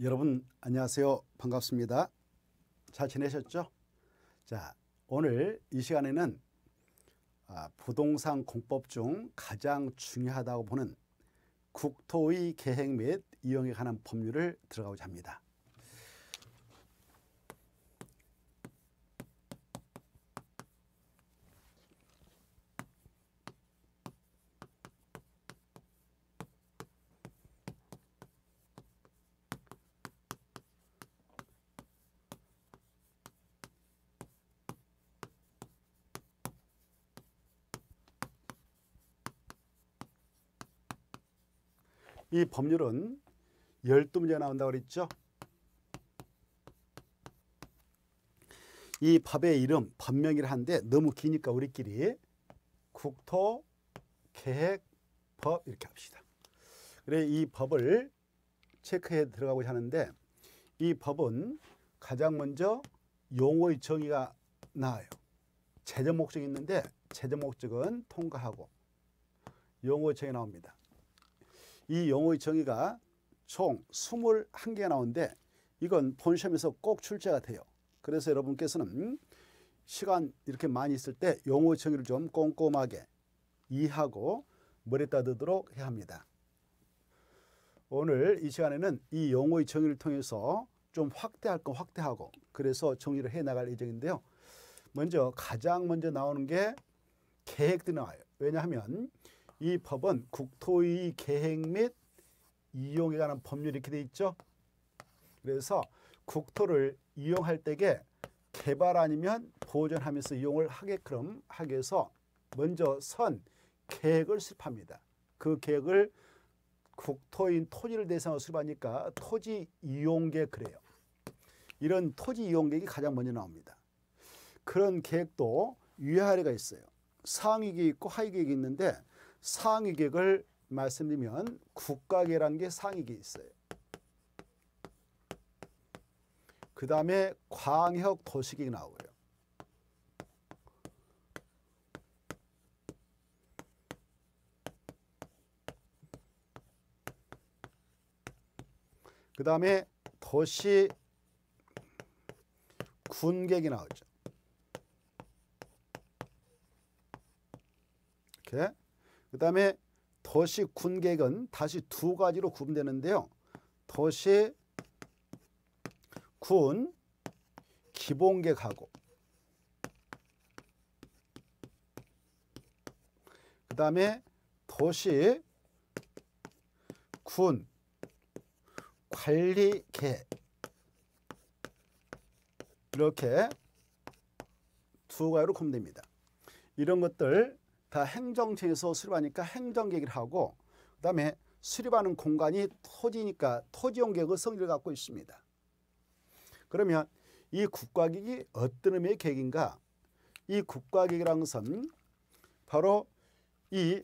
여러분 안녕하세요. 반갑습니다. 잘 지내셨죠? 자, 오늘 이 시간에는 아, 부동산 공법 중 가장 중요하다고 보는 국토의 계획 및 이용에 관한 법률을 들어가고자 합니다. 이 법률은 12문제 나온다고 그랬죠. 이 법의 이름 법명이라 한데 너무 기니까 우리끼리 국토 계획 법 이렇게 합시다. 그래 이 법을 체크해 들어가고자 하는데 이 법은 가장 먼저 용어의 정의가 나와요. 제재 목적이 있는데 제재 목적은 통과하고 용어의 정의 나옵니다. 이 용어의 정의가 총 21개가 나오는데 이건 본시험에서꼭 출제가 돼요. 그래서 여러분께서는 시간 이렇게 많이 있을 때 용어 정의를 좀 꼼꼼하게 이해하고 머리 따르도록 해야 합니다. 오늘 이 시간에는 이 용어의 정의를 통해서 좀 확대할 건 확대하고 그래서 정리를 해나갈 예정인데요. 먼저 가장 먼저 나오는 게 계획들이 나와요. 왜냐하면 이 법은 국토의 계획 및 이용에 관한 법률이 이렇게 돼 있죠. 그래서 국토를 이용할 때에 개발 아니면 보존하면서 이용을 하게끔 하기 해서 먼저 선 계획을 수립합니다. 그 계획을 국토인 토지를 대상으로 수립하니까 토지 이용계 그래요. 이런 토지 이용계획이 가장 먼저 나옵니다. 그런 계획도 위아래가 있어요. 상위 계획 있고 하위 계획이 있는데 상위객을 말씀드리면 국가계라는 게 상위계 있어요. 그 다음에 광역 도시계 나오고요. 그 다음에 도시 군객이 나오죠. 이렇게. 그 다음에 도시 군객은 다시 두 가지로 구분되는데요. 덫이 군 기본객하고 그 다음에 덫이 군 관리계 이렇게 두 가지로 구분됩니다. 이런 것들 다 행정청에서 수립하니까 행정 계획을 하고 그다음에 수립하는 공간이 토지니까 토지용 계획의 성질을 갖고 있습니다. 그러면 이 국가계획이 어떤 의미의 계획인가? 이 국가계획이라는 것은 바로 이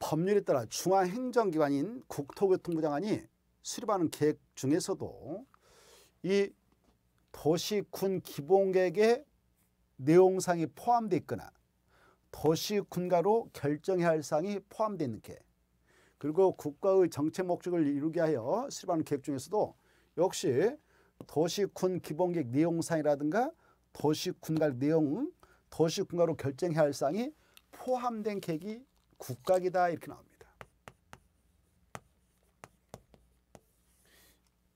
법률에 따라 중앙행정기관인 국토교통부 장관이 수립하는 계획 중에서도 이 도시군 기본계획의 내용상이 포함되어 있거나 도시 군가로 결정해야 할 사항이 포함되어 있는 게 그리고 국가의 정책 목적을 이루게 하여 실시하는 계획 중에서도 역시 도시군 기본계획 내용상이라든가 도시군가 내용, 도시군가로 결정해야 할 사항이 포함된 계획이 국가기다 이렇게 나옵니다.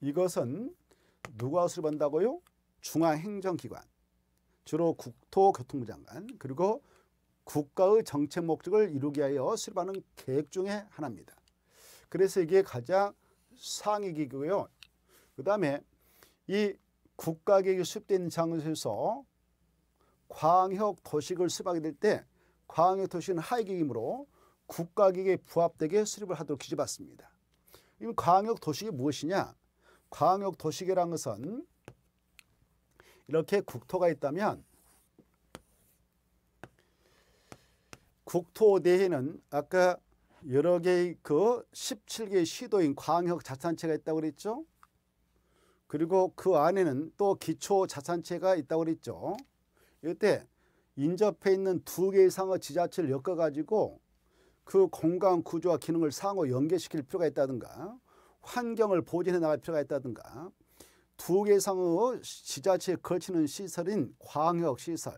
이것은 누가 수립한다고요? 중앙행정기관, 주로 국토교통부 장관, 그리고 국가의 정책 목적을 이루기 위하여 수립하는 계획 중에 하나입니다. 그래서 이게 가장 상위기고요. 그 다음에 이 국가계획이 수립된 장소에서 광역 도식을 수립하게 될 때 광역 도시는 하위계획이므로 국가계획에 부합되게 수립을 하도록 기재받습니다. 광역 도식이 무엇이냐? 광역 도시계란 것은 이렇게 국토가 있다면 국토대회는 아까 여러 개의 그 17개의 시도인 광역 자산체가 있다고 그랬죠. 그리고 그 안에는 또 기초 자산체가 있다고 그랬죠. 이때 인접해 있는 두 개 이상의 지자체를 엮어가지고 그 공간 구조와 기능을 상호 연계시킬 필요가 있다든가 환경을 보존해 나갈 필요가 있다든가 두 개 이상의 지자체에 걸치는 시설인 광역시설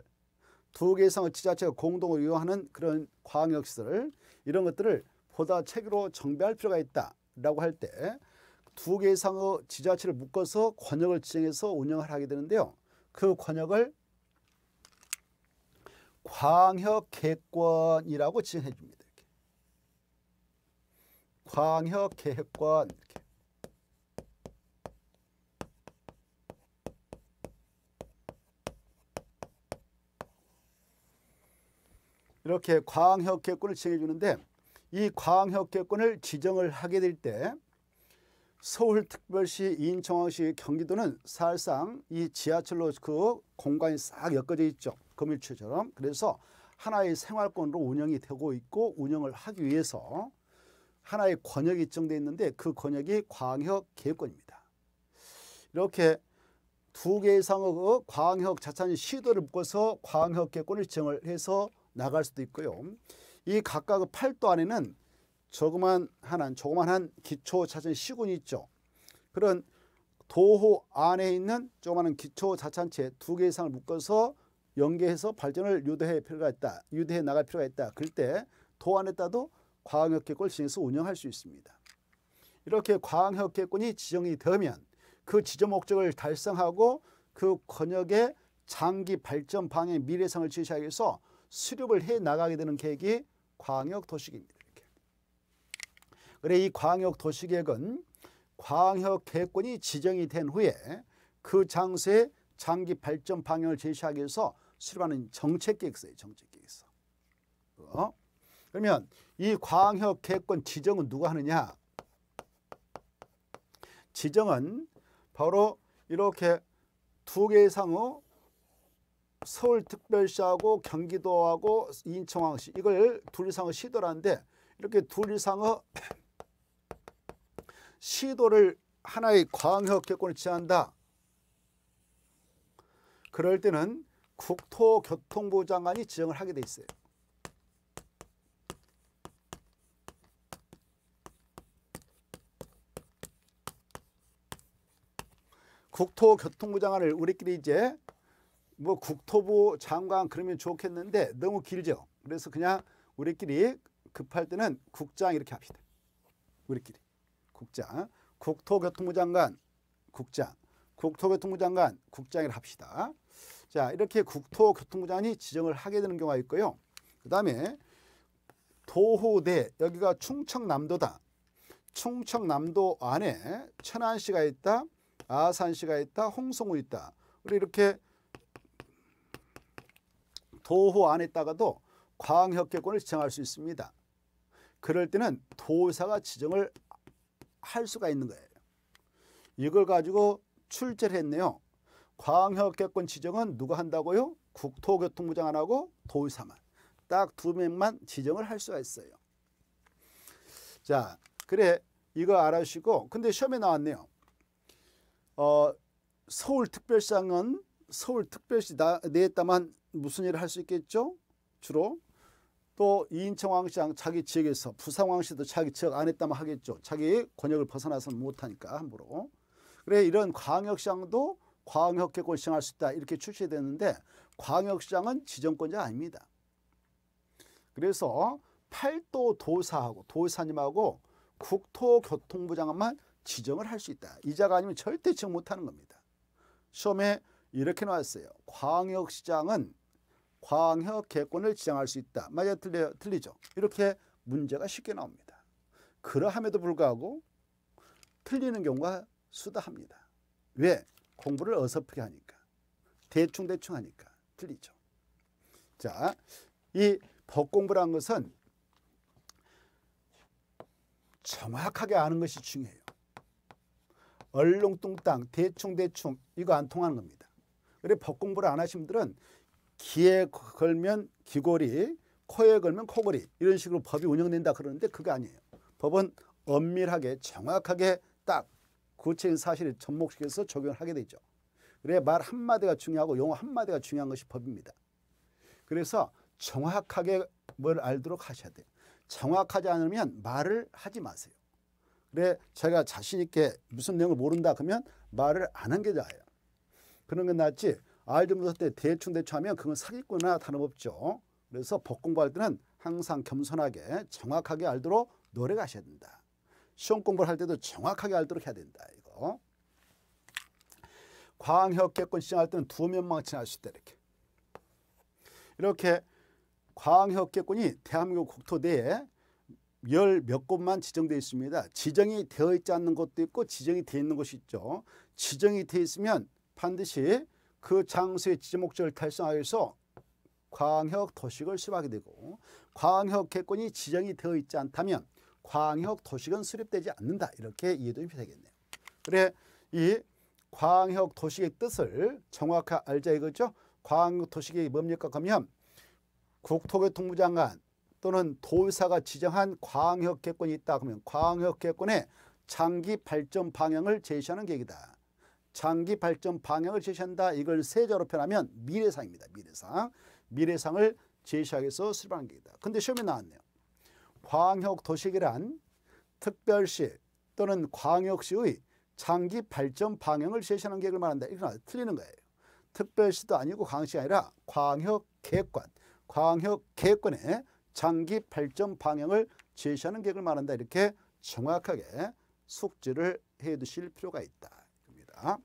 두개 이상의 지자체가 공동으로 이용하는 그런 광역시설 이런 것들을 보다 체계로 정비할 필요가 있다라고 할 때 두 개 이상의 지자체를 묶어서 권역을 지정해서 운영을 하게 되는데요. 그 권역을 광역계획권이라고 지정해 줍니다. 광역계획권 이렇게 광역회권을 지정해 주는데 이 광역회권을 지정을 하게 될 때 서울특별시, 인천시, 경기도는 사실상 이 지하철로 그 공간이 싹 엮어져 있죠. 금일체처럼. 그래서 하나의 생활권으로 운영이 되고 있고 운영을 하기 위해서 하나의 권역이 입증되어 있는데 그 권역이 광역계획권입니다. 이렇게 두 개 이상의 광역 그 자찬 시도를 묶어서 광역계획권을 지정을 해서 나갈 수도 있고요. 이각각 팔도 안에는 조그만 한한 조그만한 기초 자찬 시군이 있죠. 그런 도호 안에 있는 조그마한 기초 자찬체 두 개 이상을 묶어서 연계해서 발전을 유도해 필요가 있다. 유도해 나갈 필요가 있다. 그때 도안에 따도 광역계획을 지정해서 운영할 수 있습니다. 이렇게 광역계획이 지정이 되면 그 지정 목적을 달성하고 그 권역의 장기 발전 방향 미래상을 제시하기 위해서 수립을 해 나가게 되는 계획이 광역도시계입니다. 획 이렇게. 그래 이 광역도시계획은 광역계획권이 지정이 된 후에 그 장소의 장기 발전 방향을 제시하기 위해서 수립하는 정책계획서예요. 정책계획서. 어? 그러면 이 광역계획권 지정은 누가 하느냐? 지정은 바로 이렇게 두개 이상의 서울특별시하고 경기도하고 인천항시 이걸 둘 이상의 시도를 하는데 이렇게 둘 이상의 시도를 하나의 광역교권을 지한다. 그럴 때는 국토교통부 장관이 지정을 하게 돼 있어요. 국토교통부 장관을 우리끼리 이제 뭐 국토부 장관 그러면 좋겠는데 너무 길죠. 그래서 그냥 우리끼리 급할 때는 국장 이렇게 합시다. 우리끼리 국장, 국토교통부 장관, 국장, 국토교통부 장관, 국장이라 합시다. 자 이렇게 국토교통부장이 지정을 하게 되는 경우가 있고요. 그 다음에 도호대 여기가 충청남도다. 충청남도 안에 천안시가 있다. 아산시가 있다. 홍성우 있다. 우리 이렇게 도호 안에 있다가도 광역계권을 지정할 수 있습니다. 그럴 때는 도사가 지정을 할 수가 있는 거예요. 이걸 가지고 출제를 했네요. 광역계권 지정은 누가 한다고요? 국토교통부장 안 하고 도의사만. 딱 두 명만 지정을 할 수가 있어요. 자, 그래 이거 알아주시고 근데 시험에 나왔네요. 어, 서울특별시장은 서울특별시 나, 내에다만 무슨 일을 할 수 있겠죠? 주로 또이인청왕시장 자기 지역에서 부산왕시도 자기 지역 안 했다면 하겠죠. 자기 권역을 벗어나서는 못하니까 함부로. 그래 이런 광역시장도 광역개권 시행할 수 있다 이렇게 출시되는데 광역시장은 지정권자 아닙니다. 그래서 팔도 도사하고 도사님하고 국토교통부 장관만 지정을 할 수 있다. 이자가 아니면 절대 지정 못하는 겁니다. 시험에 이렇게 나왔어요. 광역시장은 광역 개권을 지장할 수 있다. 맞아요? 틀려, 틀리죠? 이렇게 문제가 쉽게 나옵니다. 그러함에도 불구하고 틀리는 경우가 수다합니다. 왜? 공부를 어설프게 하니까. 대충대충 하니까 틀리죠. 자, 이 법 공부란 것은 정확하게 아는 것이 중요해요. 얼렁뚱땅 대충대충 이거 안 통하는 겁니다. 그래 법 공부를 안 하신 분들은 기에 걸면 기골이 코에 걸면 코골이 이런 식으로 법이 운영된다 그러는데 그게 아니에요. 법은 엄밀하게 정확하게 딱 구체인 적 사실을 접목시켜서 적용을 하게 되죠. 그래 말 한마디가 중요하고 용어 한마디가 중요한 것이 법입니다. 그래서 정확하게 뭘 알도록 하셔야 돼요. 정확하지 않으면 말을 하지 마세요. 그래 제가 자신 있게 무슨 내용을 모른다 그러면 말을 안 한게 나아요. 그런 건 낫지 알던면서 때 대충 대충 하면 그건 사기꾼이나 다름없죠. 그래서 법 공부할 때는 항상 겸손하게 정확하게 알도록 노력하셔야 된다. 시험 공부를 할 때도 정확하게 알도록 해야 된다. 이거. 광역개권 시행할 때는 두면만지나 할수 있다. 이렇게. 이렇게 광역개권이 대한민국 국토 내에 열 몇 곳만 지정되어 있습니다. 지정이 되어 있지 않는 곳도 있고 지정이 되어 있는 곳이 있죠. 지정이 되어 있으면 반드시 그 장소의 지목적을 달성하여서 광역 도식을 수립하게 되고 광역 개권이 지정이 되어 있지 않다면 광역 도식은 수립되지 않는다. 이렇게 이해면 되겠네요. 그래 이 광역 도식의 뜻을 정확히 알자 이거죠. 광역 도식이 뭡니까 하면 국토교통부 장관 또는 도의사가 지정한 광역 개권이 있다 그러면 광역 개권의 장기 발전 방향을 제시하는 계획이다. 장기 발전 방향을 제시한다. 이걸 세자로 표현하면 미래상입니다. 미래상. 미래상을 제시하기 위해서 수립한 계획이다. 근데 시험에 나왔네요. 광역 도시계란 특별시 또는 광역시의 장기 발전 방향을 제시하는 계획을 말한다. 이거 틀리는 거예요. 특별시도 아니고 광역시가 아니라 광역계획관, 광역계획관의 장기 발전 방향을 제시하는 계획을 말한다. 이렇게 정확하게 숙지를 해두실 필요가 있다. 있습니다.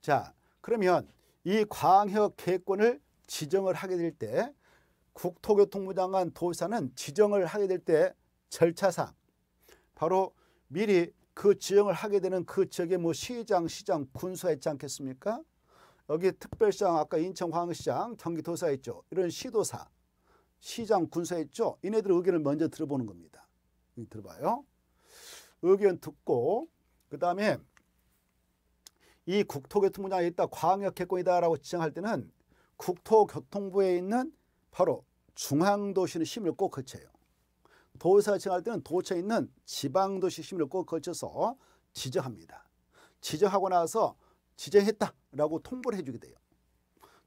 자, 그러면 이 광역 계획권을 지정을 하게 될 때 국토교통부 장관 도사는 지정을 하게 될 때 절차상 바로 미리 그 지정을 하게 되는 그 지역의 뭐 시장, 시장, 군수가 있지 않겠습니까? 여기 특별시장, 아까 인천광역시장, 경기도사 있죠. 이런 시도사, 시장, 군사 있죠. 이네들 의견을 먼저 들어보는 겁니다. 들어봐요. 의견 듣고 그 다음에 이 국토교통부장에 있다 광역해권이다라고 지정할 때는 국토교통부에 있는 바로 중앙도시는 심을 꼭 거쳐요. 도의사 지정할 때는 도처에 있는 지방도시 심을 꼭 거쳐서 지정합니다. 지정하고 나서 지정했다라고 통보를 해주게 돼요.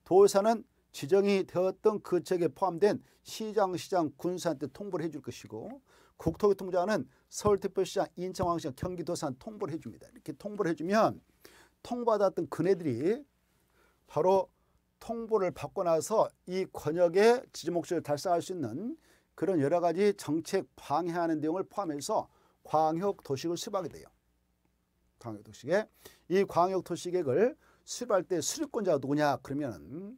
도의사는 지정이 되었던 그 지역에 포함된 시장, 시장, 군수한테 통보를 해줄 것이고 국토교통부장은 서울특별시장, 인천광시장, 경기도산 통보를 해줍니다. 이렇게 통보를 해주면 통보받았던 그네들이 바로 통보를 받고 나서 이 권역의 지지 목적을 달성할 수 있는 그런 여러 가지 정책 방해하는 내용을 포함해서 광역 도식을 수립하게 돼요. 광역 도식에 이 광역 도식액을 수립할 때 수립권자가 누구냐 그러면은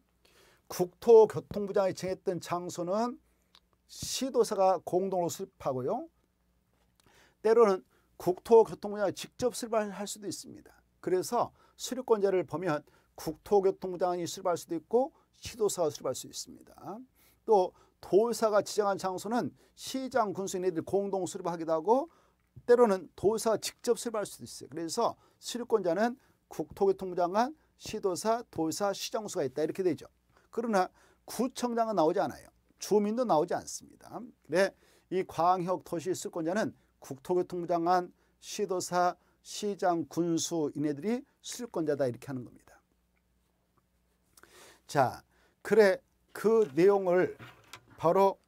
국토교통부장이 정했던 장소는 시도사가 공동으로 수립하고요. 때로는 국토교통부장이 직접 수립할 수도 있습니다. 그래서 수료권자를 보면 국토교통부장이 수립할 수도 있고 시도사가 수립할 수 있습니다. 또 도의사가 지정한 장소는 시장 군수인들이 공동 수립하기도 하고 때로는 도의사가 직접 수립할 수도 있어요. 그래서 수립권자는 국토교통부 장관, 시도사, 도의사, 시정수가 있다 이렇게 되죠. 그러나 구청장은 나오지 않아요. 주민도 나오지 않습니다. 그래 이 광역도시 수권자는 국토교통부 장관, 시도사, 시장, 군수, 이네들이 수권자다 이렇게 하는 겁니다. 자, 그래 그 내용을 바로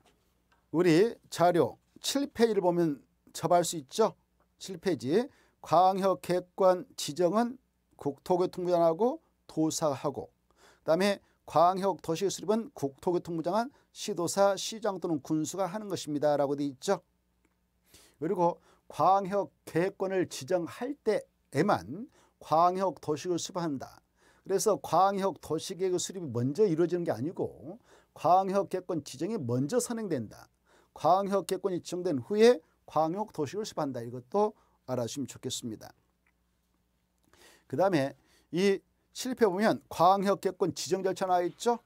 우리 자료 7페이지를 보면 접할 수 있죠. 7페이지 광역 객관 지정은 국토교통부장하고 도사하고 그다음에 광역 도시 수립은 국토교통부장은 시도사, 시장 또는 군수가 하는 것입니다라고 돼 있죠. 그리고 광역 계획권을 지정할 때에만 광역 도시계획을 수립한다. 그래서 광역 도시계획의 그 수립이 먼저 이루어지는 게 아니고 광역 계획권 지정이 먼저 선행된다. 광역 계획권이 지정된 후에 광역 도시계획을 수립한다. 이것도 알아주시면 좋겠습니다. 그 다음에 이 실패 보면 광역 계획권 지정 절차 나와 있죠.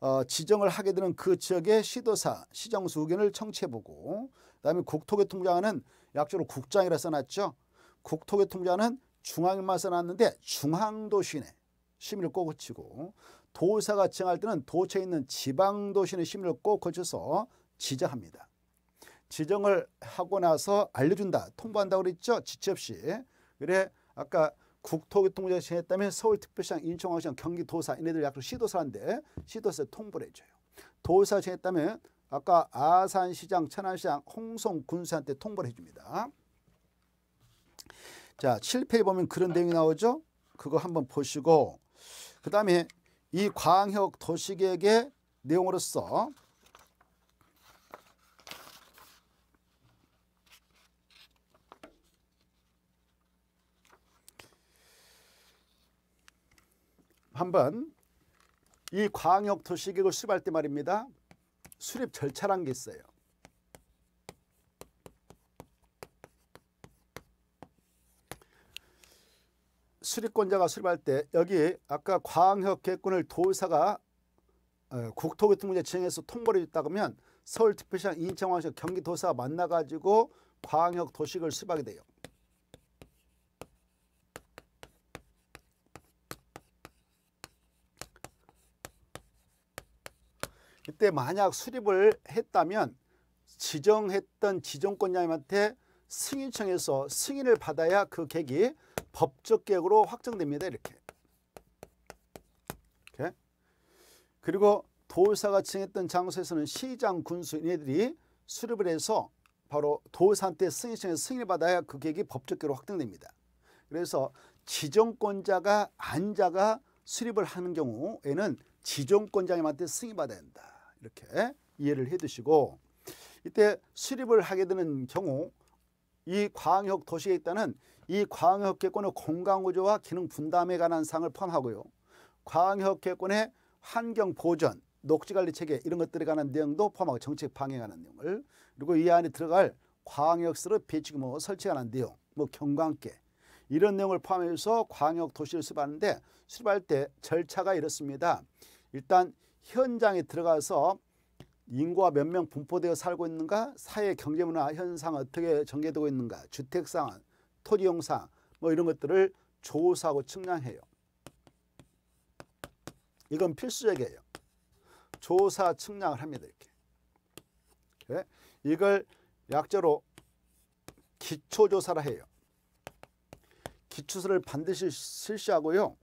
어, 지정을 하게 되는 그 지역의 시도사, 시정수 의견을 청취해보고 그 다음에 국토교통부장관은 약적으로 국장이라 써놨죠. 국토교통부장은 중앙에만 써놨는데 중앙도시네. 심의를 꼭 거치고 도사가 정할 때는 도처에 있는 지방도시는 심의를 꼭 거쳐서 지정합니다. 지정을 하고 나서 알려준다. 통보한다고 그랬죠. 지체 없이. 그래 아까 국토교통부장이 했다면 서울특별시장, 인천광시장, 경기도사 이네들 약속 시도사인데 시도사 통보를 해줘요. 도사 정했다면 아까 아산시장, 천안시장, 홍성군수한테 통보를 해줍니다. 자, 7페이 보면 그런 내용이 나오죠. 그거 한번 보시고 그 다음에 이 광역 도시계획의 내용으로서 한번 이 광역 도시계획을 수립할 때 말입니다. 수립 절차란 게 있어요. 수립권자가 수립할 때 여기 아까 광역 개권을 도의사가 어, 국토교통부제 지정해서 통보를 했다 그러면 서울특별시랑 인천광역시 경기도사가 만나가지고 광역 도시를 수립하게 돼요. 그때 만약 수립을 했다면 지정했던 지정권자님한테 승인 청에서 승인을 받아야 그 객이 법적 계획으로 확정됩니다. 이렇게. 이렇게. 그리고 도사가 지정했던 장소에서는 시장, 군수 얘들이 수립을 해서 바로 도사한테 승인 청해서 승인을 받아야 그 객이 법적 객으로 확정됩니다. 그래서 지정권자가 안자가 수립을 하는 경우에는 지정권자님한테 승인받아야 한다. 이렇게 이해를 해두시고 이때 수립을 하게 되는 경우 이 광역 도시에 있다는 이 광역계권의 공간구조와 기능 분담에 관한 사항을 포함하고요. 광역계권의 환경보전, 녹지관리체계 이런 것들에 관한 내용도 포함하고 정책 방향에 관한 내용을 그리고 이 안에 들어갈 광역스로 배치규모 뭐 설치에 관한 내용, 뭐 경관계 이런 내용을 포함해서 광역도시를 수립하는데 수립할 때 절차가 이렇습니다. 일단 현장에 들어가서 인구가 몇 명 분포되어 살고 있는가, 사회 경제문화 현상 어떻게 전개되고 있는가, 주택 상황, 토지 용상 뭐 이런 것들을 조사하고 측량해요. 이건 필수적이에요. 조사 측량을 합니다. 이렇게. 네? 이걸 약자로 기초조사라 해요. 기초서를 반드시 실시하고요.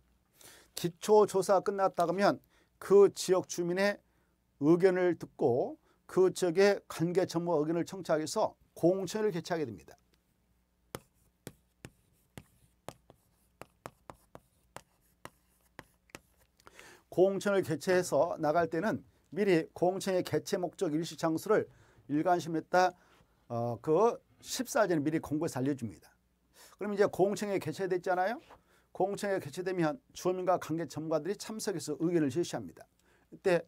기초조사 끝났다 그러면 그 지역 주민의 의견을 듣고 그 지역의 관계 전부 의견을 청취해서 하기위 공청회를 개최하게 됩니다. 공청회 개최해서 나갈 때는 미리 공청회 개최 목적 일시 장소를 일관심했다 어, 14일 그 전에 미리 공고해 알려줍니다. 그럼 이제 공청회 개최됐잖아요. 공청회가 개최되면 주민과 관계 전문가들이 참석해서 의견을 제시합니다. 이때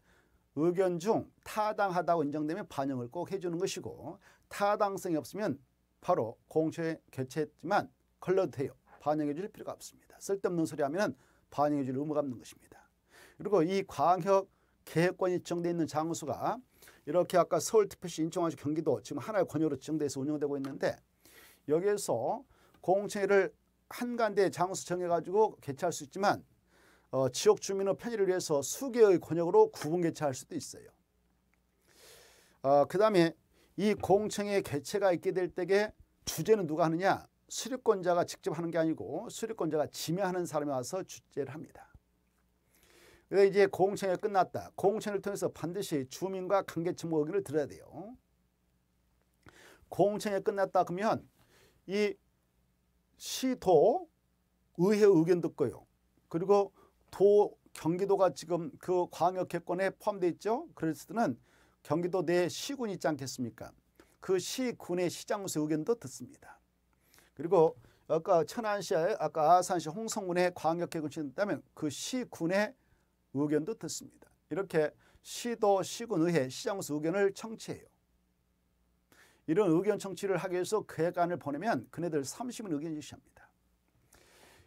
의견 중 타당하다고 인정되면 반영을 꼭 해주는 것이고 타당성이 없으면 바로 공청회 개최했지만 걸러도 돼요. 반영해 줄 필요가 없습니다. 쓸데없는 소리 하면 반영해 줄 의무가 없는 것입니다. 그리고 이 광역 계획권이 지정되어 있는 장소가 이렇게 아까 서울특별시 인천광주 경기도 지금 하나의 권역으로 지정돼서 운영되고 있는데 여기에서 공청회를 한간대 장수 정해가지고 개최할 수 있지만 어, 지역 주민의 편의를 위해서 수개의 권역으로 구분 개최할 수도 있어요. 어, 그 다음에 이 공청회 개최가 있게 될 때에 주제는 누가 하느냐 수립권자가 직접 하는 게 아니고 수립권자가 지명하는 사람이 와서 주제를 합니다. 그래서 이제 공청회 끝났다. 공청회를 통해서 반드시 주민과 관계층 의견을 들어야 돼요. 공청회 끝났다 그러면 이 시도 의회 의견 듣고요. 그리고 도 경기도가 지금 그 광역회권에 포함되어 있죠. 그랬을 때는 경기도 내 시군이 있지 않겠습니까? 그 시군의 시장으로서 의견도 듣습니다. 그리고 아까 천안시에 아까 아산시 홍성군의 광역회군이 있다면 그 시군의 의견도 듣습니다. 이렇게 시도, 시군, 의회, 시장으로서 의견을 청취해요. 이런 의견 청취를 하기 위해서 계획안을 보내면 그네들 30인 의견 제시합니다.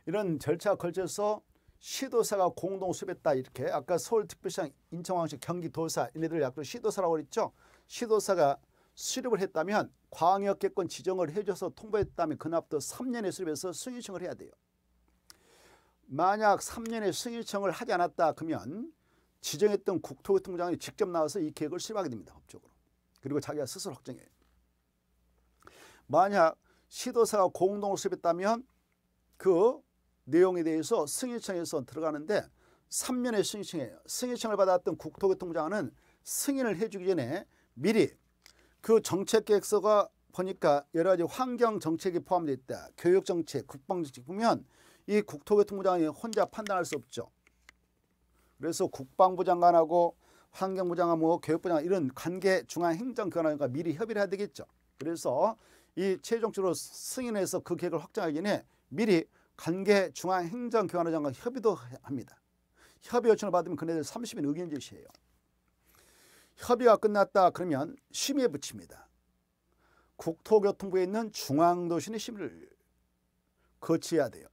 이런 절차 걸쳐서 시도사가 공동 수배했다 이렇게 아까 서울특별시장 인천광시 경기도사 이네들 약도 시도사라고 그랬죠. 시도사가 수립을 했다면 광역개권 지정을 해줘서 통보했다면 그날부터 3년의 수립에서 승인청을 해야 돼요. 만약 3년의 승인청을 하지 않았다 그러면 지정했던 국토교통장이 직접 나와서 이 계획을 수립하게 됩니다. 법적으로. 그리고 자기가 스스로 확정해요. 만약 시도사가 공동으로 수립했다면그 내용에 대해서 승인청에서 들어가는데 3년의 승인청이에요. 승인청을 받았던 국토교통부장은 승인을 해주기 전에 미리 그 정책계획서가 보니까 여러 가지 환경 정책이 포함되어 있다. 교육 정책, 국방 정책 보면 이 국토교통부장이 혼자 판단할 수 없죠. 그래서 국방부 장관하고 환경부 장관, 뭐 교육부 장관 이런 관계 중앙 행정 기관과 미리 협의를 해야 되겠죠. 그래서 이 최종적으로 승인해서 그 계획을 확정하기 는 미리 관계 중앙행정교환의장과 협의도 합니다. 협의 요청을 받으면 그네들 30인 의견 제시해요. 협의가 끝났다 그러면 심의에 붙입니다. 국토교통부에 있는 중앙도시의 심의를 거쳐야 돼요.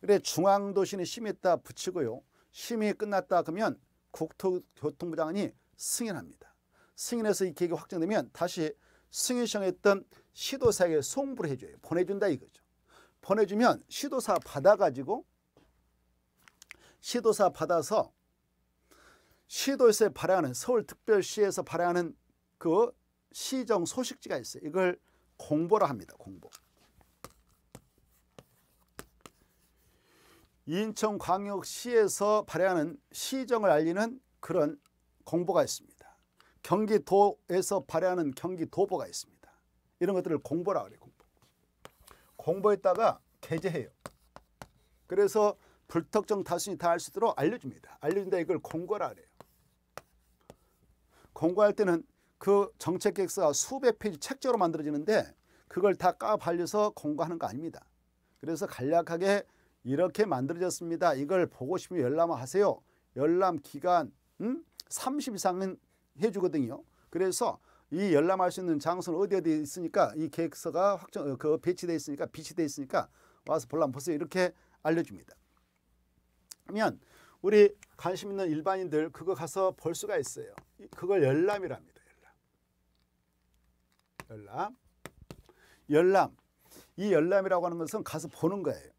그래 중앙도시의 심의에다 붙이고요. 심의 끝났다 그러면 국토교통부 장관이 승인합니다. 승인해서 이 계획이 확정되면 다시 승인청했던 시도사에게 송부를 해줘요. 보내준다 이거죠. 보내주면 시도사 받아가지고 시도사 받아서 시도에서 발행하는 서울특별시에서 발행하는 그 시정 소식지가 있어요. 이걸 공보라 합니다. 공보. 인천광역시에서 발행하는 시정을 알리는 그런 공보가 있습니다. 경기도에서 발행하는 경기도보가 있습니다. 이런 것들을 공보라 그래요. 공보. 공보에다가 게재해요. 그래서 불특정 다수니다할 수 있도록 알려줍니다. 알려준다 이걸 공고라 그래요. 공고할 때는 그 정책 계획서가 수백 페이지 책자로 만들어지는데 그걸 다 까발려서 공고하는 거 아닙니다. 그래서 간략하게 이렇게 만들어졌습니다. 이걸 보고 싶으면 열람을 하세요. 열람 기간 음? 30 이상은 해주거든요. 그래서 이 열람할 수 있는 장소는 어디 어디 있으니까 이 계획서가 확정 어, 그 배치돼 있으니까 비치돼 있으니까 와서 볼람 보세요 이렇게 알려줍니다. 그러면 우리 관심 있는 일반인들 그거 가서 볼 수가 있어요. 그걸 열람이랍니다. 열람. 열람. 열람. 이 열람이라고 하는 것은 가서 보는 거예요.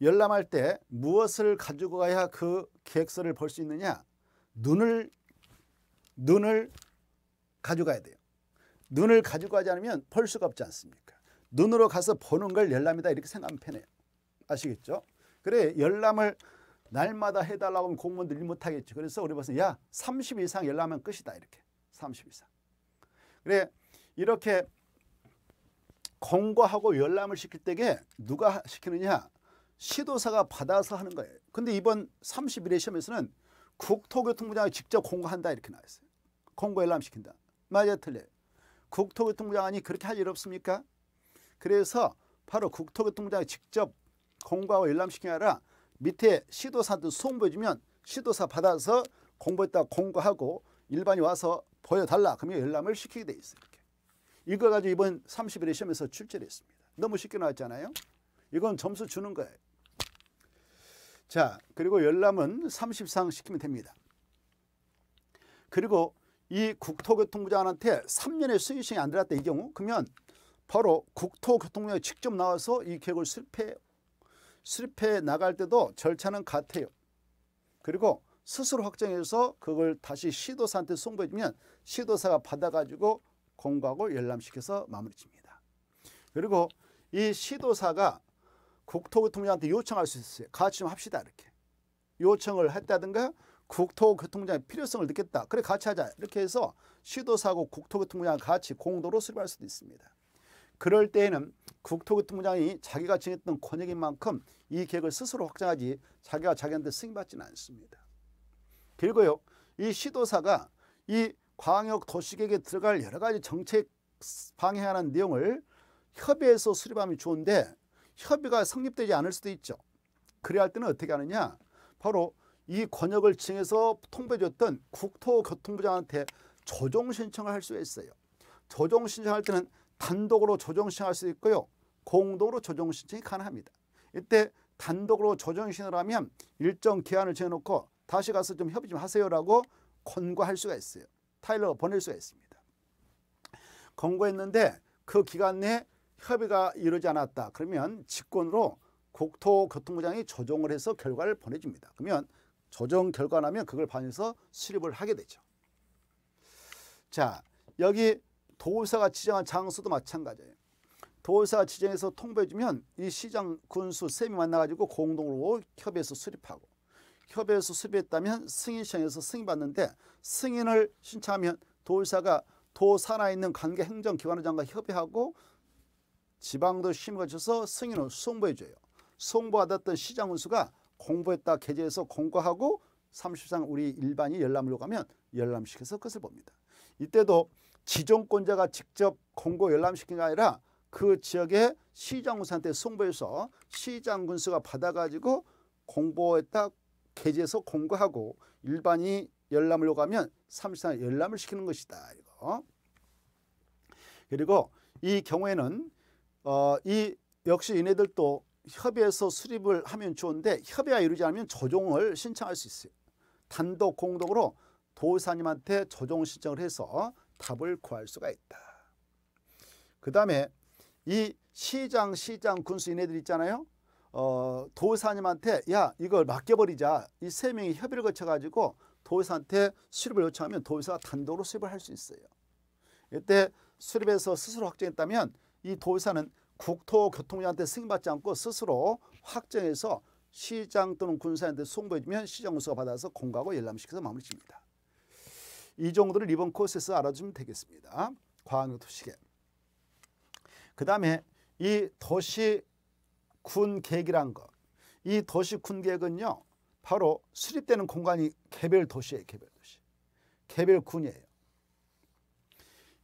열람할 때 무엇을 가지고 가야 그 계획서를 볼 수 있느냐? 눈을 눈을 가져가야 돼요. 눈을 가지고 가지 않으면 볼 수가 없지 않습니까? 눈으로 가서 보는 걸 열람이다 이렇게 생각하면 편해요. 아시겠죠? 그래 열람을 날마다 해달라고 하면 공무원들 이 못하겠죠. 그래서 우리 벌써 야30 이상 열람하 끝이다 이렇게 30 이상. 그래 이렇게 공과하고 열람을 시킬 때에 누가 시키느냐 시도사가 받아서 하는 거예요. 근데 이번 3 0일회 시험에서는 국토교통부장이 직접 공고한다 이렇게 나왔어요. 공고 열람 시킨다. 맞아 틀려요. 국토교통부장관이 그렇게 할 일 없습니까? 그래서 바로 국토교통부장이 직접 공부하고 열람시키 아니라 밑에 시도사한테 수 보여주면 시도사 받아서 공부했다 공부하고 일반이 와서 보여달라 그러면 열람을 시키게 돼 있어요. 이렇게. 이걸 가지고 이번 30일의 시험에서 출제를 했습니다. 너무 쉽게 나왔잖아요. 이건 점수 주는 거예요. 자 그리고 열람은 30상 시키면 됩니다. 그리고 이 국토교통부장한테 3년의 승인신이 안 들어갔다 이 경우 그러면 바로 국토교통부장이 직접 나와서 이 계획을 실패 실패 나갈 때도 절차는 같아요. 그리고 스스로 확정해서 그걸 다시 시도사한테 송부해주면 시도사가 받아가지고 공고하고 열람시켜서 마무리 칩니다. 그리고 이 시도사가 국토교통부장한테 요청할 수 있어요. 같이 좀 합시다 이렇게. 요청을 했다든가 국토교통장의 필요성을 느꼈다. 그래 같이 하자. 이렇게 해서 시도사고 국토교통부장 같이 공도로 수립할 수도 있습니다. 그럴 때에는 국토교통부장이 자기가 정했던 권역인 만큼 이 계획을 스스로 확장하지 자기가 자기한테 승인받지는 않습니다. 그리고요. 이 시도사가 이 광역도시계획에 들어갈 여러 가지 정책 방해하는 내용을 협의해서 수립하면 좋은데 협의가 성립되지 않을 수도 있죠. 그래야 할 때는 어떻게 하느냐. 바로 이 권역을 층해서 통보해줬던 국토교통부장한테 조정 신청을 할 수 있어요. 조정 신청할 때는 단독으로 조정 신청할 수 있고요. 공동으로 조정 신청이 가능합니다. 이때 단독으로 조정 신을 청 하면 일정 기한을 정해놓고 다시 가서 좀 협의 좀 하세요라고 권고할 수가 있어요. 타일러 가 보낼 수가 있습니다. 권고했는데 그 기간 내에 협의가 이루지 않았다. 그러면 직권으로 국토교통부장이 조정을 해서 결과를 보내줍니다. 그러면 조정 결과라면 그걸 반해서 수립을 하게 되죠. 자, 여기 도의사가 지정한 장소도 마찬가지예요. 도의사가 지정해서 통보해주면 이 시장 군수 셈이 만나가지고 공동으로 협의해서 수립하고 협의해서 수립했다면 승인 시장에서 승인받는데 승인을 신청하면 도의사가 도산하 있는 관계 행정기관장과 협의하고 지방도 심의가 쳐서 승인을 송부해줘요. 송부받았던 시장 군수가 공부했다 개재해서 공부하고 3 0상 우리 일반이 열람으로 가면 열람시켜서 끝을 봅니다. 이때도 지정권자가 직접 공고 열람시킨 게 아니라 그 지역의 시장군수한테 송부해서 시장군수가 받아가지고 공보했다개재해서 공고하고 일반이 열람으로 가면 3 0상 열람을 시키는 것이다. 이거. 그리고 이 경우에는 어, 이 역시 이네들도 협의해서 수립을 하면 좋은데 협의가 이루지 않으면 조정을 신청할 수 있어요. 단독 공동으로 도의사님한테 조정 신청을 해서 답을 구할 수가 있다. 그 다음에 이 시장, 시장, 군수 인네들 있잖아요. 어, 도의사님한테 야 이걸 맡겨버리자. 이 세 명이 협의를 거쳐가지고 도의사한테 수립을 요청하면 도의사가 단독으로 수립을 할 수 있어요. 이때 수립에서 스스로 확정했다면 이 도의사는 국토교통부한테 승인받지 않고 스스로 확정해서 시장 또는 군사한테 송부해주면 시장 문서 받아서 공고하고 열람시켜서 마무리 집니다이 정도를 이번 코스에서 알아주면 되겠습니다. 과학 도시계. 그 다음에 이 도시 군 계획이란 것. 이 도시 군 계획은요. 바로 수립되는 공간이 개별 도시예요. 개별 도시. 개별 군이에요.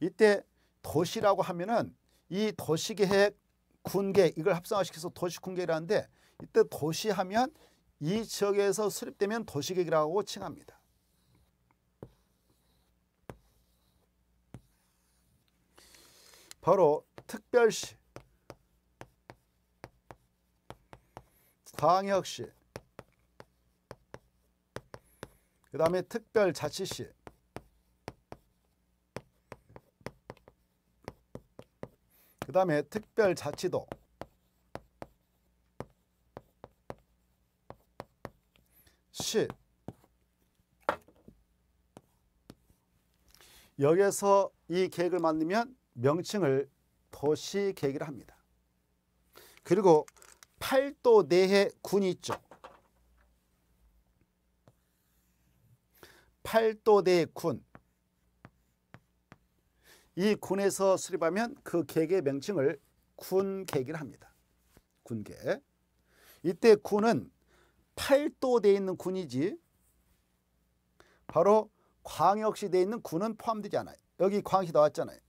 이때 도시라고 하면은 이 도시계획 군계 이걸 합성화시켜서 도시군계라는데 이때 도시하면 이 지역에서 수립되면 도시계획이라고 칭합니다. 바로 특별시, 광역시, 그 다음에 특별자치시, 그 다음에 특별자치도 시 여기에서 이 계획을 만들면 명칭을 도시 계획을 합니다. 그리고 8도 내에 군이 있죠. 8도 내에 군. 이 군에서 수립하면 그 계의 명칭을 군계기를 합니다. 군계. 이때 군은 팔도돼 있는 군이지 바로 광역시 돼 있는 군은 포함되지 않아요. 여기 광역시 나왔잖아요.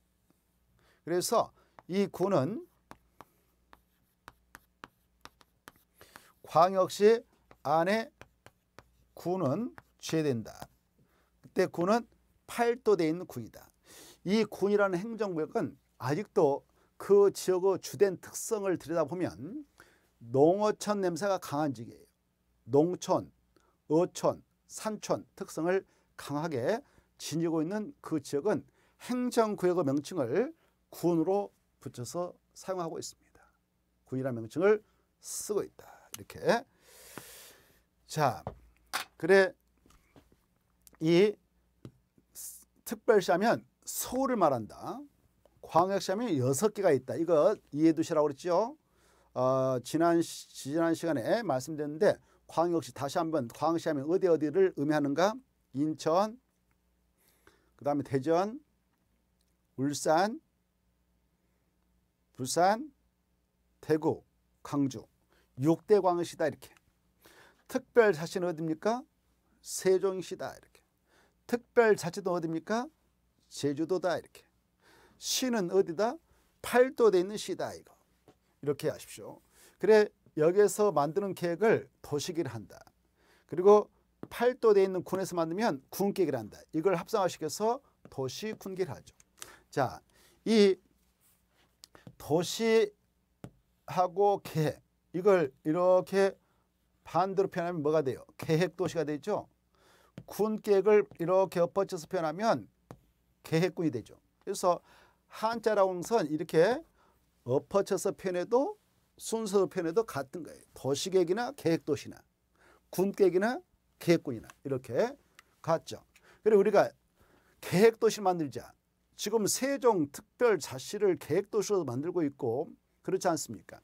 그래서 이 군은 광역시 안에 군은 취된다 그때 군은 팔도돼 있는 군이다. 이 군이라는 행정구역은 아직도 그 지역의 주된 특성을 들여다보면 농어촌 냄새가 강한 지역이에요. 농촌, 어촌, 산촌 특성을 강하게 지니고 있는 그 지역은 행정구역의 명칭을 군으로 붙여서 사용하고 있습니다. 군이라는 명칭을 쓰고 있다. 이렇게 자 그래 이 특별시하면 서울을 말한다. 광역시하면 여섯 개가 있다. 이거 이해 두시라고 그랬죠. 어, 지난 시, 지난 시간에 말씀드렸는데 광역시 다시 한번 광역시 하면 어디 어디를 의미하는가? 인천, 그 다음에 대전, 울산, 부산, 대구, 광주 6대 광역시다 이렇게 특별자치는 어디입니까? 세종시다 이렇게 특별자치도 어디입니까? 제주도다 이렇게. 시는 어디다? 팔도에 있는 시다 이거. 이렇게 하십시오. 그래 여기에서 만드는 계획을 도시기를 한다. 그리고 팔도에 있는 군에서 만들면 군계획을 한다. 이걸 합성화시켜서 도시 군계를 하죠. 자, 이 도시하고 계획 이걸 이렇게 반대로 표현하면 뭐가 돼요? 계획 도시가 되죠. 군 계획을 이렇게 엎어쳐서 표현하면 계획군이 되죠. 그래서 한자라는 선 이렇게 엎어쳐서 표현해도 순서로 표현해도 같은 거예요. 도시객이나 계획도시나 군객이나 계획군이나 이렇게 같죠. 그리고 우리가 계획도시 만들자. 지금 세종 특별자치를 계획도시로 만들고 있고 그렇지 않습니까?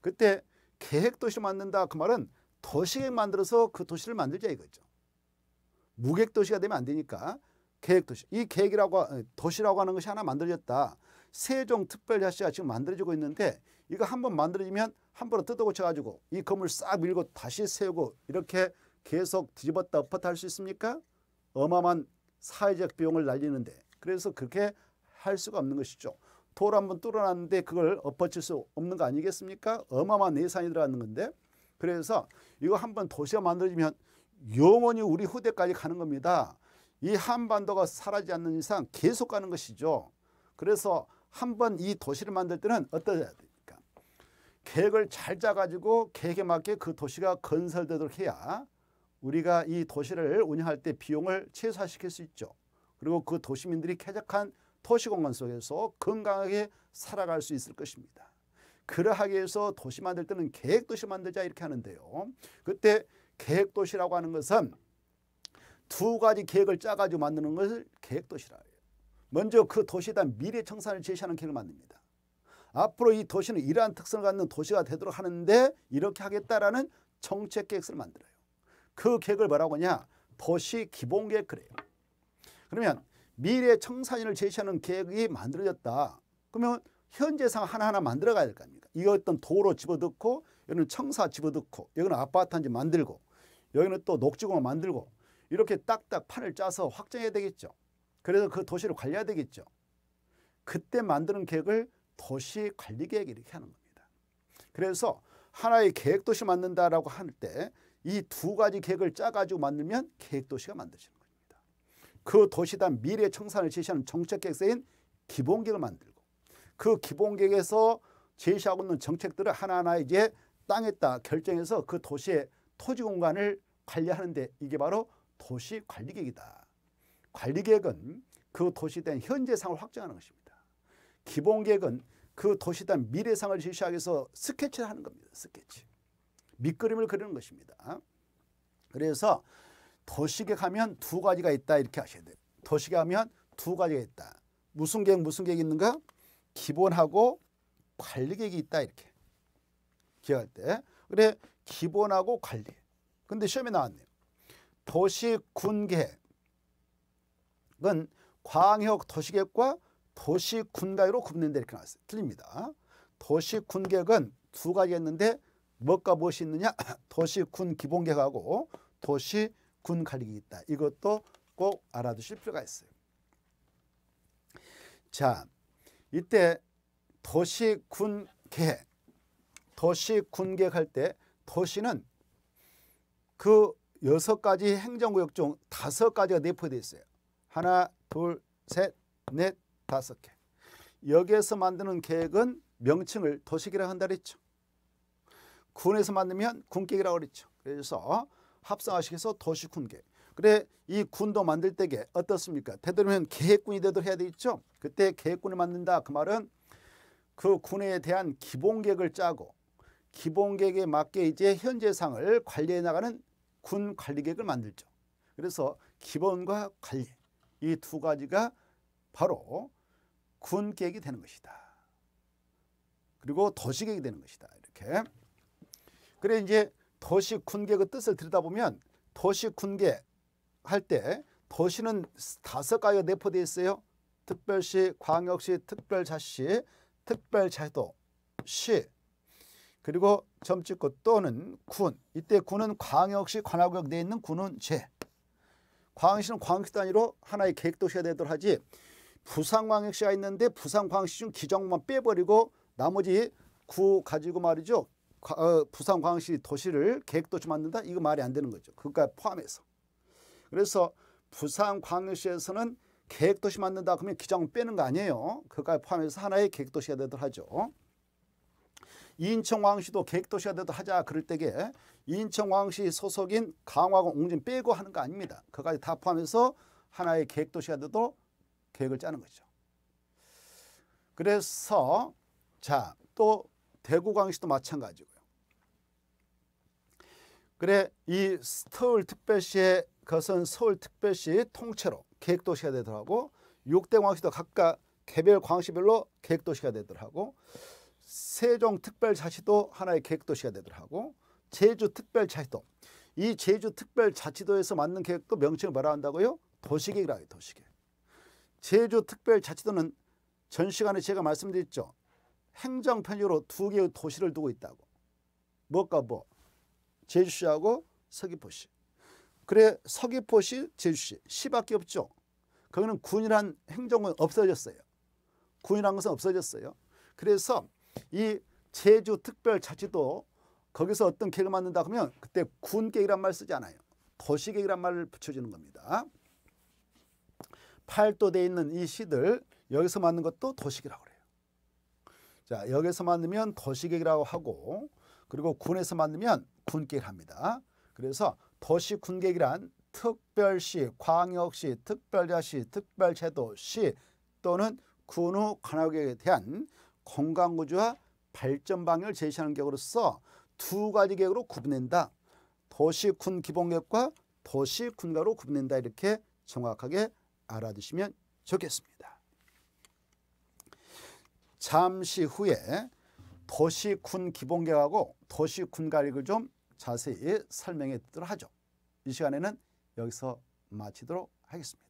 그때 계획도시 만든다 그 말은 도시객 만들어서 그 도시를 만들자 이거죠. 무객도시가 되면 안 되니까 계획 도시. 이 계획이라고 어, 도시라고 하는 것이 하나 만들어졌다. 세종 특별자치가 지금 만들어지고 있는데 이거 한번 만들어지면 함부로 뜯어고쳐 가지고 이 건물 싹 밀고 다시 세우고 이렇게 계속 뒤집었다 엎었다 할 수 있습니까? 어마어마한 사회적 비용을 날리는데 그래서 그렇게 할 수가 없는 것이죠. 돌 한번 뚫어놨는데 그걸 엎어칠 수 없는 거 아니겠습니까? 어마어마한 예산이 들어가는 건데 그래서 이거 한번 도시가 만들어지면 영원히 우리 후대까지 가는 겁니다. 이 한반도가 사라지지 않는 이상 계속 가는 것이죠. 그래서 한 번 이 도시를 만들 때는 어떠해야 됩니까? 계획을 잘 짜가지고 계획에 맞게 그 도시가 건설되도록 해야 우리가 이 도시를 운영할 때 비용을 최소화시킬 수 있죠. 그리고 그 도시민들이 쾌적한 도시공간 속에서 건강하게 살아갈 수 있을 것입니다. 그러하기 위해서 도시 만들 때는 계획도시 만들자 이렇게 하는데요. 그때 계획도시라고 하는 것은 두 가지 계획을 짜가지고 만드는 것을 계획도시라 해요. 먼저 그 도시에 대한 미래 청산을 제시하는 계획을 만듭니다. 앞으로 이 도시는 이러한 특성을 갖는 도시가 되도록 하는데 이렇게 하겠다라는 정책 계획서를 만들어요. 그 계획을 뭐라고 하냐? 도시 기본 계획 그래요. 그러면 미래 청산을 제시하는 계획이 만들어졌다. 그러면 현재 상 하나하나 만들어 가야 될거 아닙니까? 이거 어떤 도로 집어넣고 여기는 청사 집어넣고 여기는 아파트 한집 만들고 여기는 또 녹지공원 만들고 이렇게 딱딱 판을 짜서 확정해야 되겠죠. 그래서 그 도시를 관리해야 되겠죠. 그때 만드는 계획을 도시 관리 계획 이렇게 하는 겁니다. 그래서 하나의 계획 도시 만든다라고 할 때 이 두 가지 계획을 짜가지고 만들면 계획 도시가 만들어지는 겁니다. 그 도시단 미래 청산을 제시하는 정책 계획서인 기본 계획을 만들고 그 기본 계획에서 제시하고 있는 정책들을 하나하나 이제 땅에 다 결정해서 그 도시의 토지 공간을 관리하는데 이게 바로 도시 관리 계획이다. 관리 계획은 그 도시에 대한 현재상을 확정하는 것입니다. 기본 계획은 그 도시에 대한 미래상을 제시하기 위해서 스케치를 하는 겁니다. 스케치. 밑그림을 그리는 것입니다. 그래서 도시계획 하면 두 가지가 있다 이렇게 하셔야 돼요. 도시계획 하면 두 가지가 있다. 무슨 계획 무슨 계획이 있는가? 기본하고 관리 계획이 있다 이렇게 기억할 때. 그래 기본하고 관리. 근데 시험에 나왔네요. 도시군계획은 광역 도시계획과 도시군가로 구분된다 이렇게 나왔어요. 틀립니다. 도시군계획은 두 가지가 는데무엇 무엇이 있느냐? 도시군 기본계획하고 도시군 관리기 있다. 이것도 꼭 알아두실 필요가 있어요. 자, 이때 도시군 계획, 도시군 계획할 때 도시는 그 여섯 가지 행정구역 중 다섯 가지가 내포되어 있어요. 하나, 둘, 셋, 넷, 다섯 개. 여기에서 만드는 계획은 명칭을 도시계라 한다 그랬죠. 군에서 만들면 군계라고 그랬죠. 그래서 합성하시켜서 도시군계. 그래 이 군도 만들 때게 어떻습니까? 되도록이면 계획군이 되도록 해야 되겠죠. 그때 계획군을 만든다 그 말은 그 군에 대한 기본 계획을 짜고 기본 계획에 맞게 이제 현재상을 관리해 나가는 군 관리 계획을 만들죠. 그래서 기본과 관리 이 두 가지가 바로 군 계획이 되는 것이다. 그리고 도시 계획이 되는 것이다. 이렇게. 그래 이제 도시 군 계획의 뜻을 들여다보면 도시 군 계획 할때 도시는 다섯 가지가 내포되어 있어요. 특별시, 광역시, 특별자시, 특별자도, 시 그리고 점찍고 또는 군. 이때 군은 광역시 관할구역 내에 있는 군은 제. 광역시는 광역시 단위로 하나의 계획도시가 되도록 하지 부산광역시가 있는데 부산광역시 중 기정만 빼버리고 나머지 구 가지고 말이죠. 어, 부산광역시 도시를 계획도시 만든다? 이거 말이 안 되는 거죠. 그까 지 포함해서. 그래서 부산광역시에서는 계획도시 만든다 그러면 기정 빼는 거 아니에요. 그까 지 포함해서 하나의 계획도시가 되도록 하죠. 인천광시도 계획도시가 돼도 하자 그럴 때에 인천광시 소속인 강화군 옹진 빼고 하는 거 아닙니다. 그까지 다 포함해서 하나의 계획도시가 돼도 계획을 짜는 거죠. 그래서 자또 대구광시도 마찬가지고요. 그래 이 서울특별시의 것은 서울특별시 통째로 계획도시가 되더라고 6대 광시도 각각 개별 광시별로 계획도시가 되더라고 세종특별자치도 하나의 계획도시가 되더라고 제주특별자치도 이 제주특별자치도에서 맞는 계획도 명칭을 뭐라 한다고요? 도시계획이라 해요 도시계 획 제주특별자치도는 전 시간에 제가 말씀드렸죠 행정편으로 두 개의 도시를 두고 있다고 뭐엇뭐 제주시하고 서귀포시 그래 서귀포시 제주시 시밖에 없죠 거기는 군이란 행정은 없어졌어요 군이란 것은 없어졌어요 그래서 이 제주 특별자치도 거기서 어떤 계획을 만든다 그러면 그때 군 계획이란 말 쓰지 않아요. 도시 계획이란 말을 붙여주는 겁니다. 팔도돼 있는 이 시들 여기서 만든 것도 도시계라고 그래요. 자 여기서 만들면 도시계라고 하고 그리고 군에서 만들면 군계를 합니다. 그래서 도시 군계획란 특별시, 광역시, 특별자시, 특별제도시 또는 군후관할계에 대한 건강구조와 발전 방향을 제시하는 계획으로서 두 가지 계획으로 구분된다 도시군 기본계획과 도시군가로 구분낸다 이렇게 정확하게 알아두시면 좋겠습니다. 잠시 후에 도시군 기본계획하고 도시군 가를좀 자세히 설명해 드리도록 하죠. 이 시간에는 여기서 마치도록 하겠습니다.